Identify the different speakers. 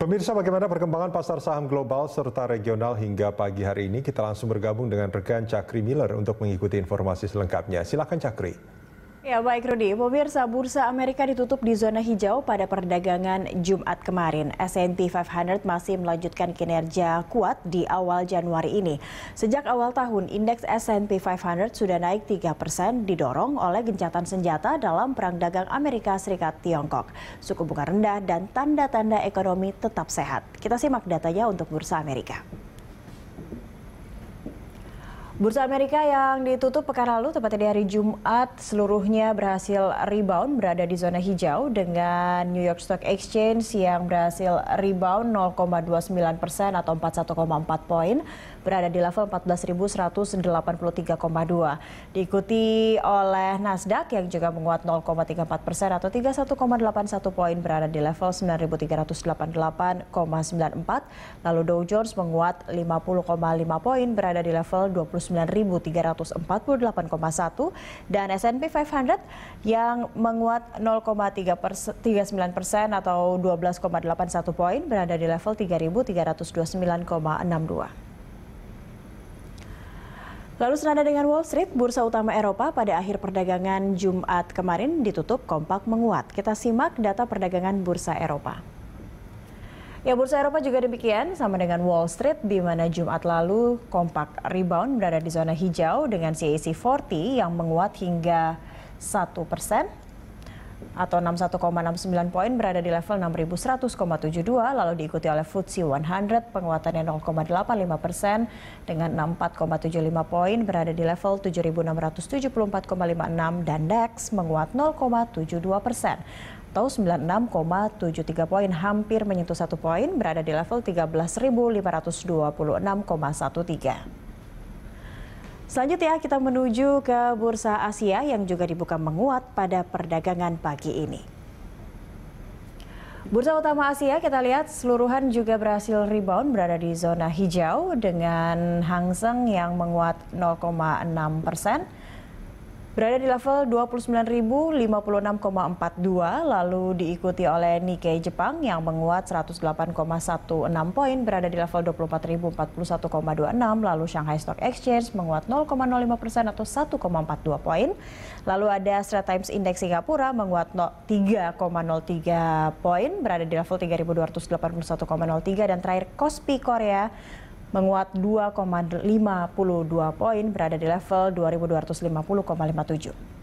Speaker 1: Pemirsa bagaimana perkembangan pasar saham global serta regional hingga pagi hari ini? Kita langsung bergabung dengan rekan Cakri Miller untuk mengikuti informasi selengkapnya. Silakan Cakri. Ya baik Rudi, pemirsa bursa Amerika ditutup di zona hijau pada perdagangan Jumat kemarin. S&P 500 masih melanjutkan kinerja kuat di awal Januari ini. Sejak awal tahun, indeks S&P 500 sudah naik 3 persen didorong oleh gencatan senjata dalam perang dagang Amerika Serikat Tiongkok. Suku bunga rendah dan tanda-tanda ekonomi tetap sehat. Kita simak datanya untuk bursa Amerika. Bursa Amerika yang ditutup pekan lalu, tepatnya di hari Jumat, seluruhnya berhasil rebound berada di zona hijau dengan New York Stock Exchange yang berhasil rebound 0,29 persen atau 41,4 poin, berada di level 14.183,2. Diikuti oleh Nasdaq yang juga menguat 0,34 persen atau 31,81 poin berada di level 9.388,94. Lalu Dow Jones menguat 50,5 poin berada di level 21. 29.348,1 dan S&P 500 yang menguat 0,39 persen atau 12,81 poin berada di level 3.329,62. Lalu senada dengan Wall Street, bursa utama Eropa pada akhir perdagangan Jumat kemarin ditutup kompak menguat. Kita simak data perdagangan bursa Eropa. Ya, bursa Eropa juga demikian, sama dengan Wall Street, di mana Jumat lalu kompak rebound berada di zona hijau dengan CAC 40 yang menguat hingga 1 persen atau 61,69 poin berada di level 6.100,72 lalu diikuti oleh FTSE e 100 penguatannya 0,85 persen dengan 64,75 poin berada di level 7.674,56 dan DAX menguat 0,72 persen atau 96,73 poin hampir menyentuh satu poin berada di level 13.526,13. Selanjutnya kita menuju ke Bursa Asia yang juga dibuka menguat pada perdagangan pagi ini. Bursa utama Asia kita lihat seluruhan juga berhasil rebound berada di zona hijau dengan Hang Seng yang menguat 0,6 persen. Berada di level 29.056,42 lalu diikuti oleh Nikkei Jepang yang menguat 108,16 poin berada di level 24.041,26 lalu Shanghai Stock Exchange menguat 0,05 persen atau 1,42 poin lalu ada Straits Times Index Singapura menguat 3,03 poin berada di level 3.281,03 dan terakhir Kospi Korea menguat 2,52 poin berada di level 2250,57.